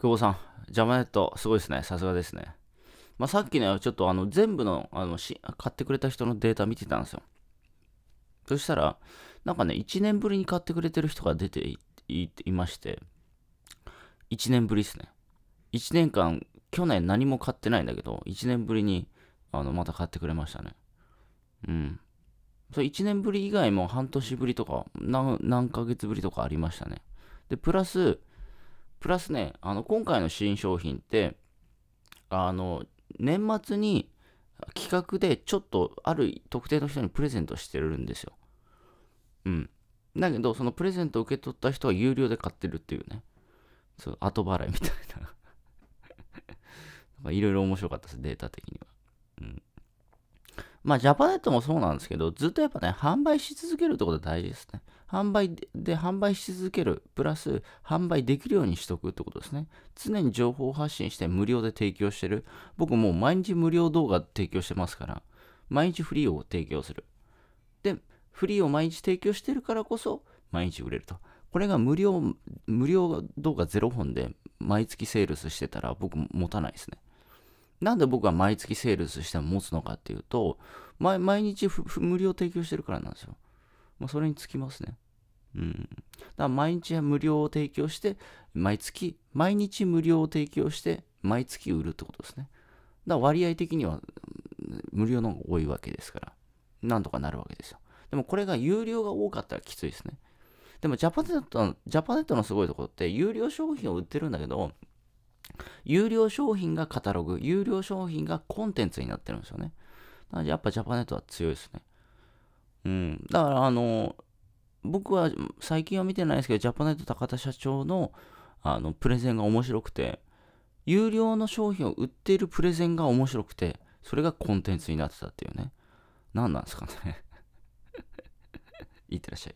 久保さん、ジャマネット、すごいですね。さすがですね。まあ、さっきね、ちょっとあの全部のあのし買ってくれた人のデータ見てたんですよ。そしたら、なんかね、1年ぶりに買ってくれてる人が出ていまして、1年ぶりですね。1年間、去年何も買ってないんだけど、1年ぶりにあのまた買ってくれましたね。うん。それ1年ぶり以外も半年ぶりとか、何ヶ月ぶりとかありましたね。で、プラス、プラスね、あの、今回の新商品って、あの、年末に企画でちょっとある特定の人にプレゼントしてるんですよ。うん。だけど、そのプレゼントを受け取った人は有料で買ってるっていうね。そう、後払いみたいな まいろいろ面白かったです、データ的には。うん。まあ、ジャパネットもそうなんですけど、ずっとやっぱね、販売し続けるってことは大事ですね。販売で販売し続ける、プラス販売できるようにしとくってことですね。常に情報発信して無料で提供してる。僕もう毎日無料動画提供してますから、毎日フリーを提供する。で、フリーを毎日提供してるからこそ、毎日売れると。これが無料、無料動画0本で毎月セールスしてたら僕持たないですね。なんで僕は毎月セールスしても持つのかっていうと、毎日無料提供してるからなんですよ。まあ、それにつきますね。うん、だから毎日無料を提供して、毎月、毎日無料を提供して、毎月売るってことですね。だから割合的には無料の方が多いわけですから、なんとかなるわけですよ。でもこれが有料が多かったらきついですね。でもジャパネットの、ジャパネットのすごいところって、有料商品を売ってるんだけど、有料商品がカタログ、有料商品がコンテンツになってるんですよね。だからやっぱジャパネットは強いですね。うん。だから、あの、僕は最近は見てないですけど、ジャパネット高田社長のあのプレゼンが面白くて、有料の商品を売っているプレゼンが面白くて、それがコンテンツになってたっていうね。何なんですかねい ってらっしゃい。